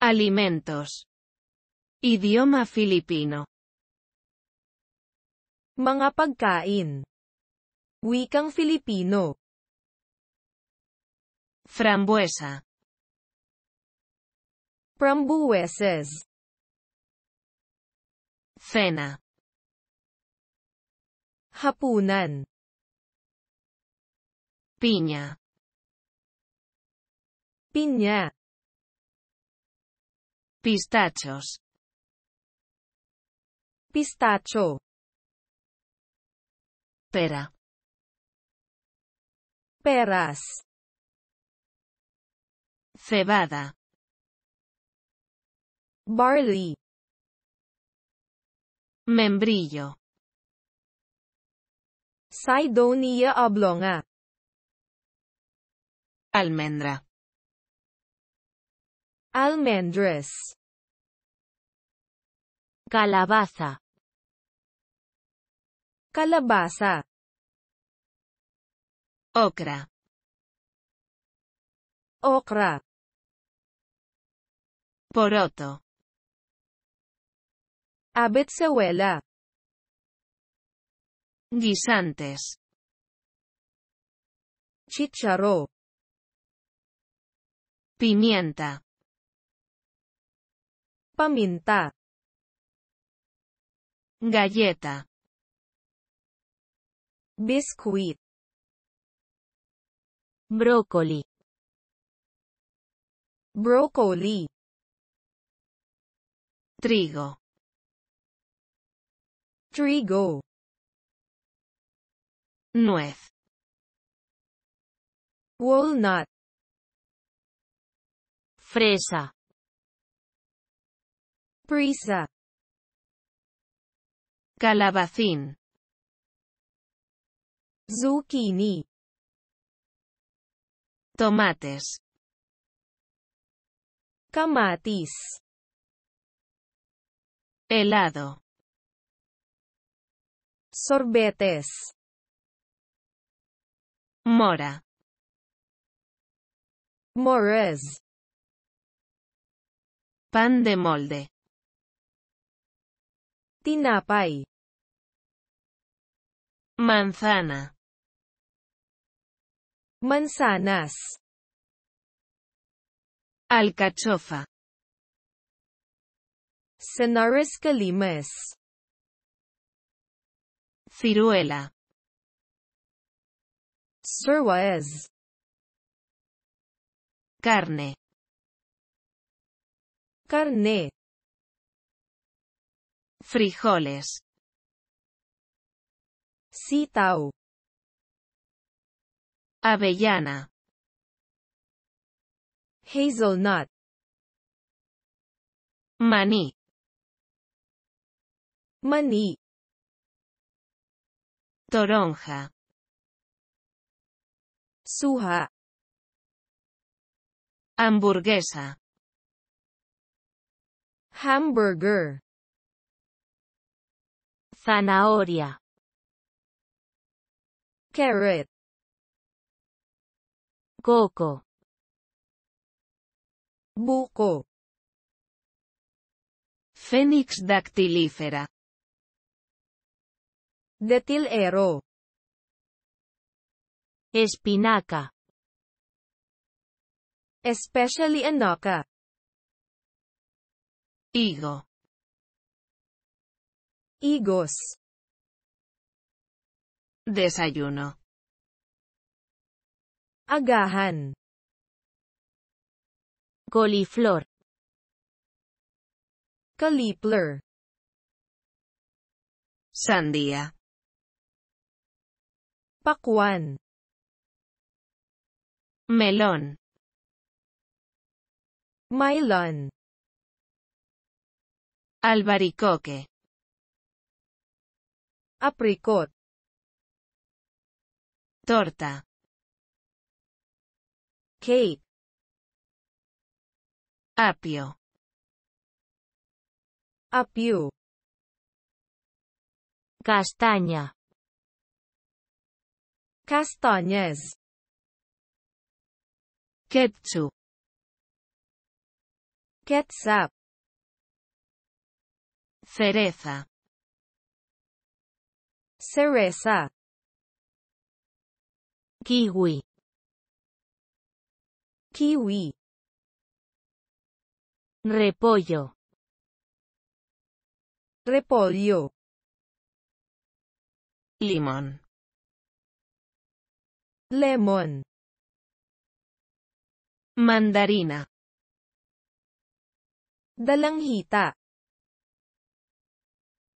Alimentos. Idioma Filipino. Mga pagkain. Wikang Filipino. Frambuesa. Frambueses. Cena. Japunan. Piña. Piña. Pistachos. Pistacho. Pera. Peras. Cebada. Barley. Membrillo. Saidonia oblonga. Almendra. Almendras. Calabaza. Calabaza. Okra. Okra. Poroto. abetzuela, Guisantes. Chicharro. Pimienta. Paminta. Galleta. Biscuit. Brócoli. Brócoli. Trigo. Trigo. Nuez. Walnut. Fresa. Prisa. Calabacín. Zucchini. Tomates. Camatis. Helado. Sorbetes. Mora. Mores. Pan de molde. Manzana. Manzanas. Alcachofa. Cenares calimes. Ciruela. Surwaez. Carne. Carne. Frijoles. Sitao. Avellana. Hazelnut. Maní. Maní. Toronja. Suja. Hamburguesa. Hamburger. Zanahoria. Carrot. Coco. Buco. Fénix dactilífera. Detilero. Espinaca. Especially enaka Higo. Higos. Desayuno. Agahan. Coliflor. Calipler. Sandía. Pacuan Melón. Mylon. Albaricoque apricot torta cake apio apio castaña Castañez ketchup ketchup cereza cereza, kiwi, kiwi, repollo, repollo, limón, lemon, mandarina, dalanghita,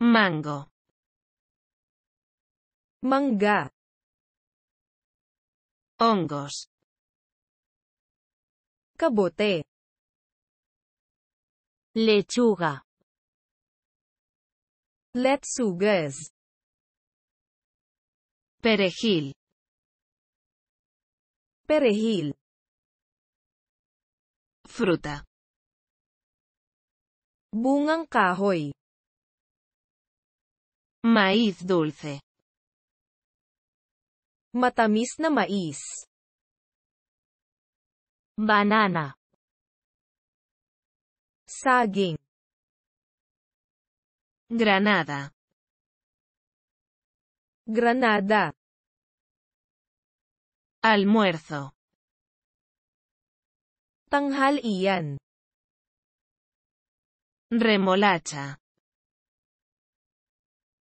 mango manga, hongos cabote lechuga lechugas perejil perejil fruta bungang kahoy maíz dulce Matamis na mais. Banana. Saging. Granada. Granada. Almuerzo. Tanghalian. Remolacha.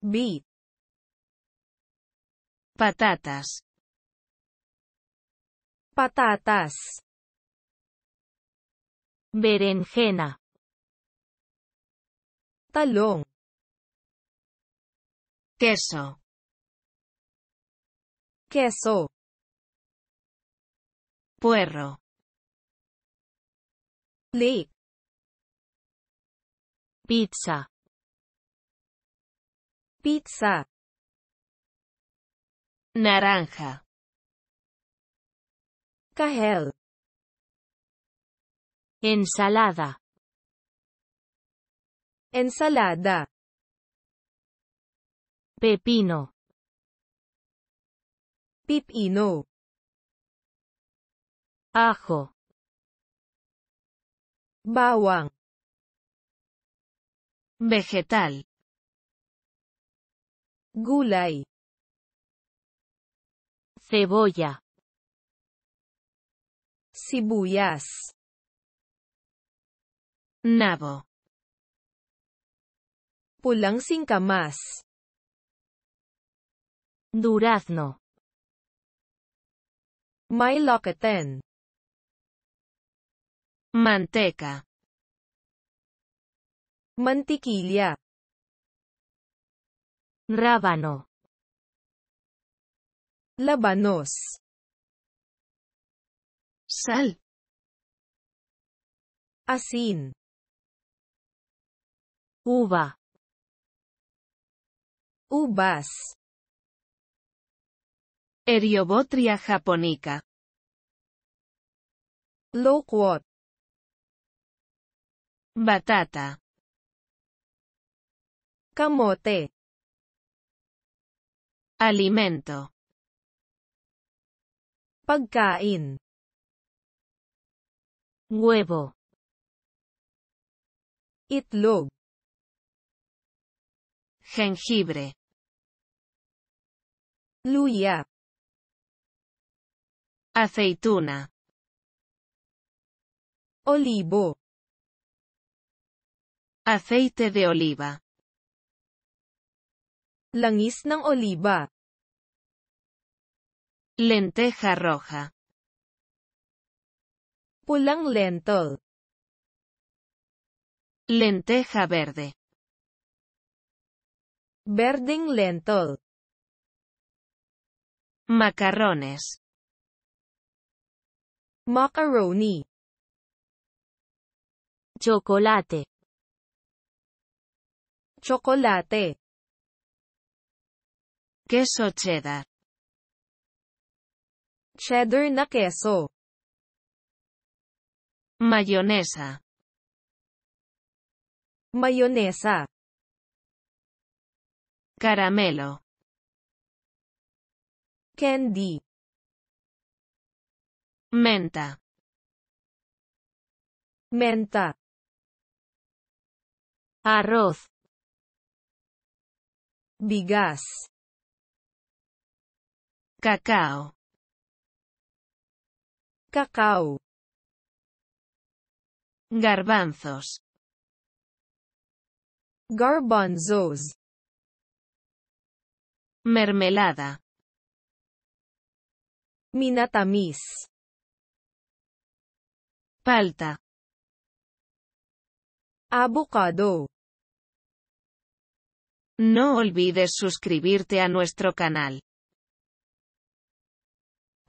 Beet. Patatas. Patatas. Berenjena. Talón. Queso. Queso. Puerro. Pizza. Pizza. Naranja. Cajel. Ensalada. Ensalada. Pepino. Pipino. Ajo. Bawang. Vegetal. Gulay cebolla, Cibuyas. nabo, pulang singkamas, durazno, may manteca, Mantiquilla. rábano, Labanos. Sal. Asín. Uva. Uvas. Eriobotria japonica. Loquat. Batata. Camote. Alimento. Pagkain. Huevo. Itlog. Jengibre. Luya. Aceituna. Olivo. Aceite de oliva. Langis ng oliba. Lenteja roja. Pulang lentol. Lenteja verde. Verding lentol. Macarrones. Macaroni. Chocolate. Chocolate. Queso cheddar cheddar na queso. Mayonesa. Mayonesa. Caramelo. Candy. Menta. Menta. Arroz. Bigas. Cacao. Cacao. Garbanzos. Garbanzos. Mermelada. Minatamis. Palta. Abocado. No olvides suscribirte a nuestro canal.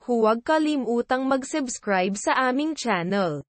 Huwag kalimutang mag-subscribe sa aming channel.